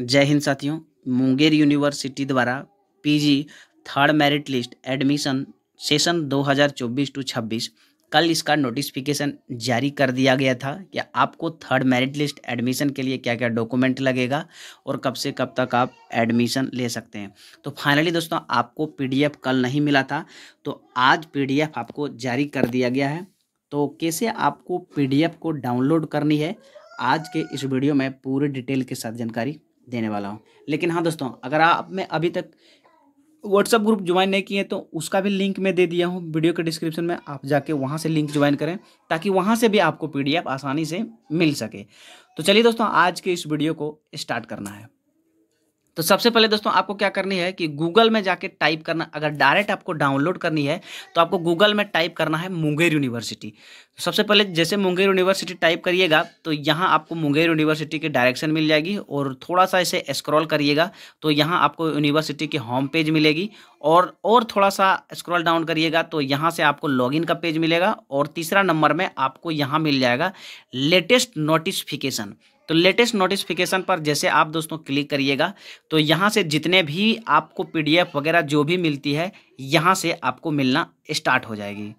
जय हिंद साथियों मुंगेर यूनिवर्सिटी द्वारा PG third merit list admission session 2024 to 26 कल इसका नोटिफिकेशन जारी कर दिया गया था कि आपको थर्ड मेरिट लिस्ट एडमिशन के लिए क्या क्या डॉक्यूमेंट लगेगा और कब से कब तक आप एडमिशन ले सकते हैं तो फाइनली दोस्तों आपको पी कल नहीं मिला था तो आज पी आपको जारी कर दिया गया है तो कैसे आपको पी को डाउनलोड करनी है आज के इस वीडियो में पूरी डिटेल के साथ जानकारी देने वाला हूँ लेकिन हाँ दोस्तों अगर आपने अभी तक व्हाट्सअप ग्रुप ज्वाइन नहीं किए तो उसका भी लिंक मैं दे दिया हूँ वीडियो के डिस्क्रिप्शन में आप जाके वहाँ से लिंक ज्वाइन करें ताकि वहाँ से भी आपको पीडीएफ आसानी से मिल सके तो चलिए दोस्तों आज के इस वीडियो को स्टार्ट करना है तो सबसे पहले दोस्तों आपको क्या करनी है कि गूगल में जाके टाइप करना अगर डायरेक्ट आपको डाउनलोड करनी है तो आपको गूगल में टाइप करना है मुंगेर यूनिवर्सिटी तो सबसे पहले जैसे मुंगेर यूनिवर्सिटी टाइप करिएगा तो यहाँ आपको मुंगेर यूनिवर्सिटी की डायरेक्शन मिल जाएगी और थोड़ा सा इसे स्क्रॉल करिएगा तो यहाँ आपको यूनिवर्सिटी की होम पेज मिलेगी और और थोड़ा सा स्क्रॉल डाउन करिएगा तो यहाँ से आपको लॉगिन का पेज मिलेगा और तीसरा नंबर में आपको यहाँ मिल जाएगा लेटेस्ट नोटिफिकेशन तो लेटेस्ट नोटिफिकेशन पर जैसे आप दोस्तों क्लिक करिएगा तो यहाँ से जितने भी आपको पीडीएफ वगैरह जो भी मिलती है यहाँ से आपको मिलना स्टार्ट हो जाएगी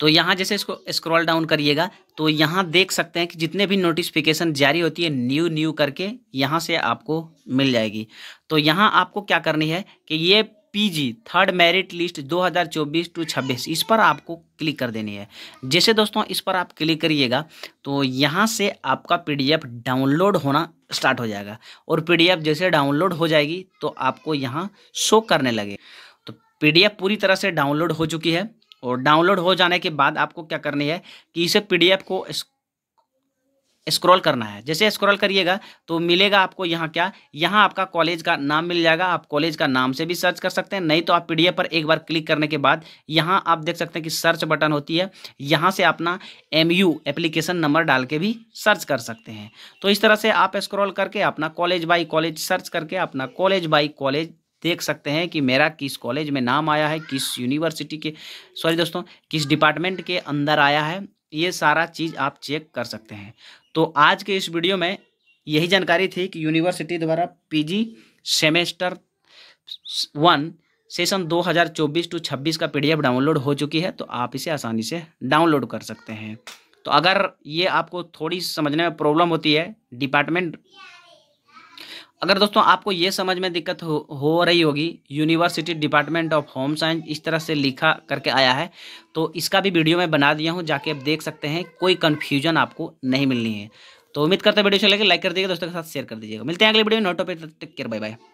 तो यहाँ जैसे इसको स्क्रॉल डाउन करिएगा तो यहाँ देख सकते हैं कि जितने भी नोटिफिकेशन जारी होती है न्यू न्यू करके यहाँ से आपको मिल जाएगी तो यहाँ आपको क्या करनी है कि ये PG third merit list 2024 to 26 इस पर आपको क्लिक कर देनी है जैसे दोस्तों इस पर आप क्लिक करिएगा तो यहाँ से आपका पीडीएफ डाउनलोड होना स्टार्ट हो जाएगा और पीडीएफ जैसे डाउनलोड हो जाएगी तो आपको यहाँ शो करने लगे तो पीडीएफ पूरी तरह से डाउनलोड हो चुकी है और डाउनलोड हो जाने के बाद आपको क्या करनी है कि इसे पी को स्क्रॉल करना है जैसे स्क्रॉल करिएगा तो मिलेगा आपको यहाँ क्या यहाँ आपका कॉलेज का नाम मिल जाएगा आप कॉलेज का नाम से भी सर्च कर सकते हैं नहीं तो आप पीडीएफ पर एक बार क्लिक करने के बाद यहाँ आप देख सकते हैं कि सर्च बटन होती है यहाँ से अपना एम एप्लीकेशन नंबर डाल के भी सर्च कर सकते हैं तो इस तरह से आप स्क्रॉल करके अपना कॉलेज बाई कॉलेज सर्च करके अपना कॉलेज बाई कॉलेज देख सकते हैं कि मेरा किस कॉलेज में नाम आया है किस यूनिवर्सिटी के सॉरी दोस्तों किस डिपार्टमेंट के अंदर आया है ये सारा चीज़ आप चेक कर सकते हैं तो आज के इस वीडियो में यही जानकारी थी कि यूनिवर्सिटी द्वारा PG semester one session 2024 to 26 का पीडीएफ डाउनलोड हो चुकी है तो आप इसे आसानी से डाउनलोड कर सकते हैं तो अगर ये आपको थोड़ी समझने में प्रॉब्लम होती है डिपार्टमेंट अगर दोस्तों आपको ये समझ में दिक्कत हो, हो रही होगी university department of home science इस तरह से लिखा करके आया है तो इसका भी वीडियो मैं बना दिया हूँ जाके आप देख सकते हैं कोई कन्फ्यूजन आपको नहीं मिलनी है तो उम्मीद करते हैं वीडियो चलेगा लाइक कर दीजिएगा दोस्तों के साथ शेयर कर दीजिएगा मिलते हैं अगले वीडियो में नोटो पे टेक केयर बाय बाय